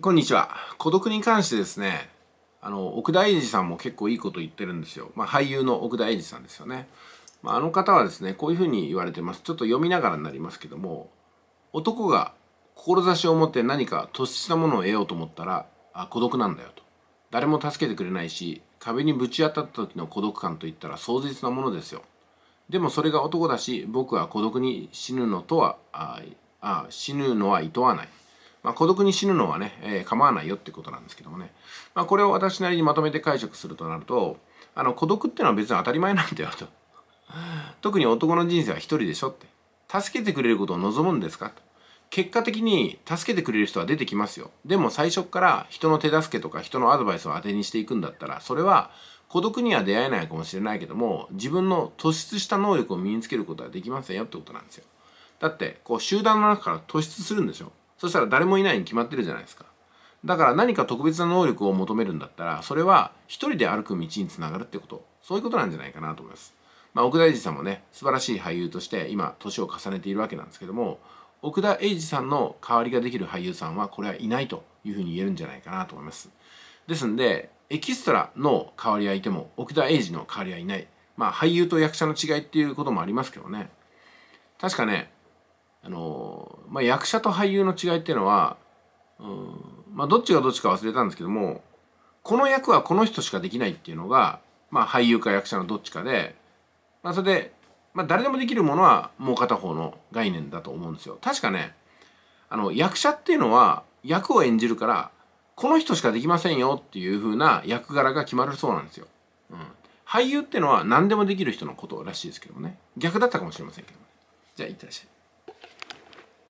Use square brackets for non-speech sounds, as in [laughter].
こんにちは。孤独に関してですね、あの、奥田英二さんも結構いいこと言ってるんですよ。まあ、俳優の奥田英二さんですよね。まあ、あの方はですね、こういうふうに言われてます。ちょっと読みながらになりますけども、男が志を持って何か突出したものを得ようと思ったら、あ孤独なんだよと。誰も助けてくれないし、壁にぶち当たった時の孤独感といったら壮絶なものですよ。でもそれが男だし、僕は孤独に死ぬのとは、ああ死ぬのはいとわない。まあ、孤独に死ぬのはね、えー、構わないよってことなんですけどもね、まあ、これを私なりにまとめて解釈するとなるとあの孤独ってのは別に当たり前なんだよと [laughs] 特に男の人生は一人でしょって助けてくれることを望むんですかと結果的に助けてくれる人は出てきますよでも最初から人の手助けとか人のアドバイスを当てにしていくんだったらそれは孤独には出会えないかもしれないけども自分の突出した能力を身につけることはできませんよってことなんですよだってこう集団の中から突出するんでしょそしたら誰もいないに決まってるじゃないですかだから何か特別な能力を求めるんだったらそれは一人で歩く道につながるってことそういうことなんじゃないかなと思います、まあ、奥田瑛二さんもね素晴らしい俳優として今年を重ねているわけなんですけども奥田瑛二さんの代わりができる俳優さんはこれはいないというふうに言えるんじゃないかなと思いますですんでエキストラの代わりはいても奥田瑛二の代わりはいないまあ俳優と役者の違いっていうこともありますけどね確かねあの、まあ、役者と俳優の違いっていうのは、うんまあ、どっちがどっちか忘れたんですけどもこの役はこの人しかできないっていうのが、まあ、俳優か役者のどっちかで、まあ、それで、まあ、誰でもできるものはもう片方の概念だと思うんですよ。確かねあの役者っていうのは役を演じるからこの人しかできませんよっていう風な役柄が決まるそうなんですよ。うん、俳優ってのは何でもできる人のことらしいですけどもね逆だったかもしれませんけどもね。じゃあいってらっしゃい。